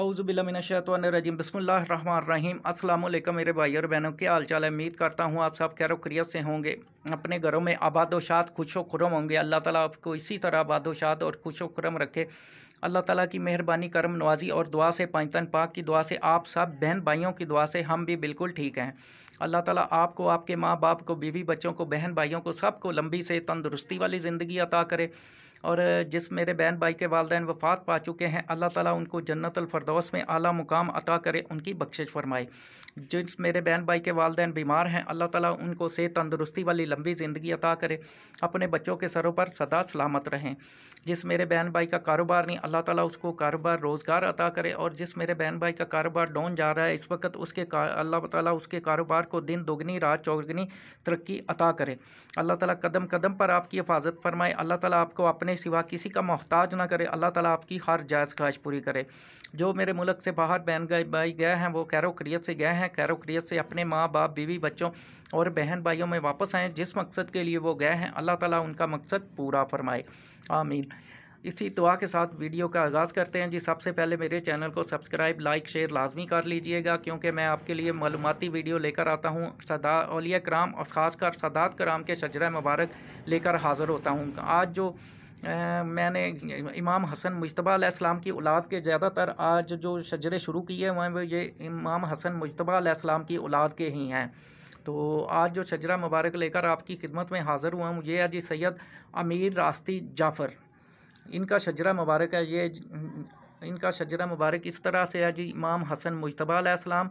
अउज़बिलमिनशतरजीम बसमीम अल्लाम मेरे भाई और बहनों के हाल चाल उम्मीद करता हूँ आप सब खैर खरीत से होंगे अपने घरों में आबाद खुश खुशो खुरम होंगे अल्लाह ताला आपको इसी तरह आबाद और खुश खुरम रखे अल्लाह ताला की मेहरबानी करम नवाजी और दुआ से पंचतन पाक की दुआ से आप सब बहन भाइयों की दुआ से हम भी बिल्कुल ठीक हैं अल्लाह ताला आपको आपके माँ बाप को बीवी बच्चों को बहन भाइयों को सबको लंबी से तंदुरुस्ती वाली ज़िंदगी अता करे और जिस मेरे बहन भाई के वालदे वफ़ात पा चुके हैं अल्लाह ताला उनको जन्नतफरदौस में आला मुकाम अता करे उनकी बख्शिश फरमाए जिस मेरे बहन भाई के वालदे बीमार हैं अल्लाह ताला उनको सेहत तंदरुस्ती वाली लंबी ज़िंदगी अता करे अपने बच्चों के सरों पर सदा सलामत रहें जिस मेरे बहन भाई का कारोबार नहीं अल्लाह ताली उसको कारोबार रोज़गार अता करे और जिस मेरे बहन भाई का कारोबार डोन जा रहा है इस वक्त उसके अल्लाह ताला उसके कारोबार को दिन दोगुनी रात चौगनी तरक्की अता करे अल्लाह तला कदम कदम पर आपकी हिफाजत फरमाए अल्लाह ताली आपको अपने अपने सिवा किसी का मोहताज ना करे अल्लाह ताला आपकी हर जायज़ ख्वाहिश पूरी करे जो मेरे मुल्क से बाहर बहन भाई गए हैं वो कैरोक्रियत से गए हैं कैरोक्रियत से अपने माँ बाप बीवी बच्चों और बहन भाइयों में वापस आए जिस मकसद के लिए वो गए हैं अल्लाह ताला उनका मकसद पूरा फरमाए आमीन इसी दुआ के साथ वीडियो का आगाज़ करते हैं जी सबसे पहले मेरे चैनल को सब्सक्राइब लाइक शेयर लाजमी कर लीजिएगा क्योंकि मैं आपके लिए मालूमती वीडियो लेकर आता हूँ सदा अलिया कराम और ख़ासकर सदात कराम के शजरा मुबारक लेकर हाज़िर होता हूँ आज जो मैंने इमाम हसन मुशतबा की औलाद के ज़्यादातर आज जो शजरे शुरू किए हुए हैं वो ये इमाम हसन मुशतबा की औलाद के ही हैं तो आज जो शजरा मुबारक लेकर आपकी खिदमत में हाज़िर हुआ हूँ ये है जी सैयद अमीर रास्ती जाफ़र इनका शजरा मुबारक है ये इनका शजरा मुबारक इस तरह से है जी इमाम हसन मुशतबालाम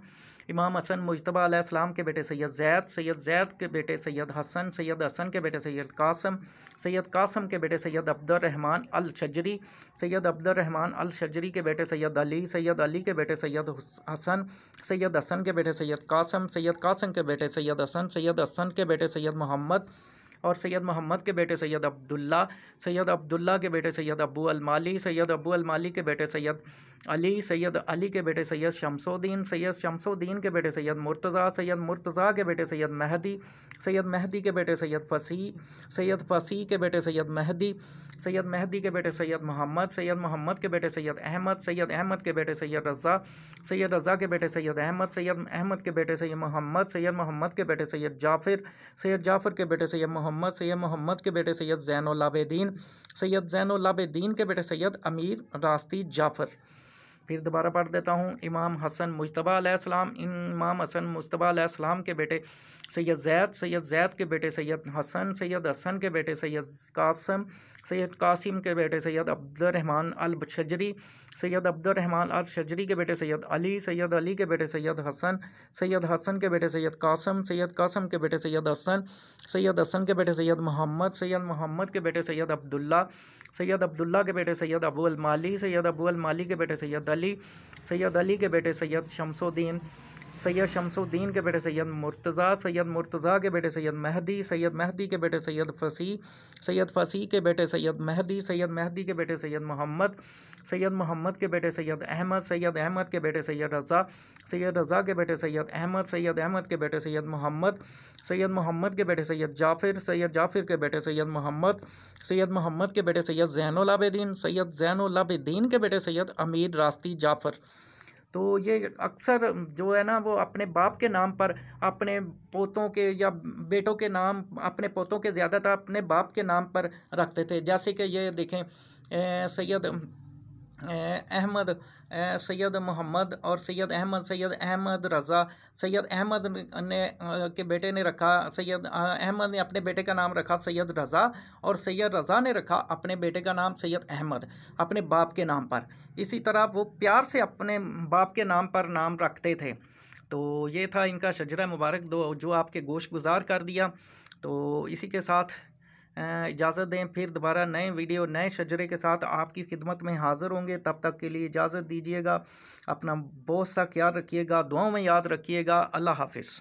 इमाम हसन मुशतबालाम के बेटे सैयद जैद सैयद जैद के बेटे सैयद हसन सैयद हसन के बेटे सैयद कासम सैयद कासम के बेटे सैयद अब्दुलरहमान अल शजरी सैयद अब्दुलरहमान अल शजरी के बेटे सैयद अली सैयद अली के बेटे सैयद हसन सैयद हसन के बेटे सैयद कासम सैयद कासम के बेटे सैयद हसन सैयद हसन के बेटे सैयद मोहम्मद और सैयद मोहम्मद के बेटे सैयद अब्दुल्ला सैयद अब्दुल्ला के बेटे सैयद अबू अलमाली सैयद अबू अलमाली के बेटे सैयद अली सैयद अली के बेटे सैयद शमसुद्दीन सैयद शमसुद्दीन के बेटे सैयद मुर्तज़ा सैयद मुर्तज़ा के बेटे सैयद महदी सैयद महदी के बेटे सैयद फ़सी सैयद फ़सी के बेटे सैयद महदी सैयद महदी के बेटे सैयद मोहम्मद सैयद मोहम्मद के बेटे सैयद अहमद सैयद अहमद के बेटे सैयद रज़ा सैयद रज़ा के बेटे सैयद अहमद सैयद अहमद के बेटे सैयद मोहम्मद सैयद मोहम्मद के बेटे सैयद जाफिर सैयद जाफर के बेटे सैयद मोहम्मद मोहम्मद सैयद मोहम्मद के बेटे सैयद जैन अलाबेदीन सैयद जैन अलाबेदीन के बेटे सैयद अमीर रास्ती जाफ़र फिर दोबारा पढ़ देता हूँ इमाम हसन मुशतबा इमाम हसन मुशतबा अलैहिस्सलाम के बेटे सैयद जैद सैयद जैद के बेटे सैयद हसन सैयद हसन के बेटे सैयद कासम सैयद कासिम के बेटे सैयद अब्दुलरहमान अल शजरी सैयद अब्दुलरहमान अल के बेटे सैयद अली सैयद अली के बेटे सैयद हसन सैयद हसन के बेटे सैयद कासम सैयद कासम के बेटे सैयद हसन सैयद हसन के बेटे सैयद मोहम्मद सैयद मोहम्मद के बेटे सैयद अब्दुल्ला सैयद अब्दुल्ला के बेटे सैयद अबू अलमाली सैयद अबू अलमाली के बेटे सैयद अली अली सैयद अली के बेटे सैयद शमसुद्दीन सैयद शमसुद्दीन के बेटे सैयद मुर्तज़ा सैयद मुर्तज़ा के बेटे सैयद महदी सैयद महदी के बेटे सैयद फ़सी सैयद फ़सी के बेटे सैयद महदी सैयद महदी के बेटे सैयद मोहम्मद सैयद मोहम्मद के बेटे सैयद अहमद सैयद अहमद के बेटे सैयद रज़ा सैयद रज़ा के बेटे सैयद अहमद सैयद अहमद के बेटे सैयद मोहम्मद सैयद मोहम्मद के बेटे सैयद जाफिर सैयद जाफिर के बेटे सैयद मोहम्मद सैयद मोहम्मद के बेटे सैयद जैनलाबेदीन सैयद जैनलाबेदीन के बेटे सैयद अमीर रास्त वास्ती जाफ़र तो ये अक्सर जो है ना वो अपने बाप के नाम पर अपने पोतों के या बेटों के नाम अपने पोतों के ज़्यादातर अपने बाप के नाम पर रखते थे जैसे कि ये देखें सैयद अहमद सैयद मोहम्मद और सैयद अहमद सैयद अहमद रज़ा सैयद अहमद ने के बेटे ने रखा सैयद अहमद ने अपने बेटे का नाम रखा सैयद रज़ा और सैयद रज़ा ने रखा अपने बेटे का नाम सैयद अहमद अपने बाप के नाम पर इसी तरह वो प्यार से अपने बाप के नाम पर नाम रखते थे तो ये था इनका शजरा मुबारक दो जो आपके गोश गुजार कर दिया तो इसी के साथ इजाज़त दें फिर दोबारा नए वीडियो नए शजरे के साथ आपकी खिदमत में हाज़िर होंगे तब तक के लिए इजाज़त दीजिएगा अपना बहुत सा ख्याल रखिएगा दुआओं में याद रखिएगा अल्लाह हाफिज़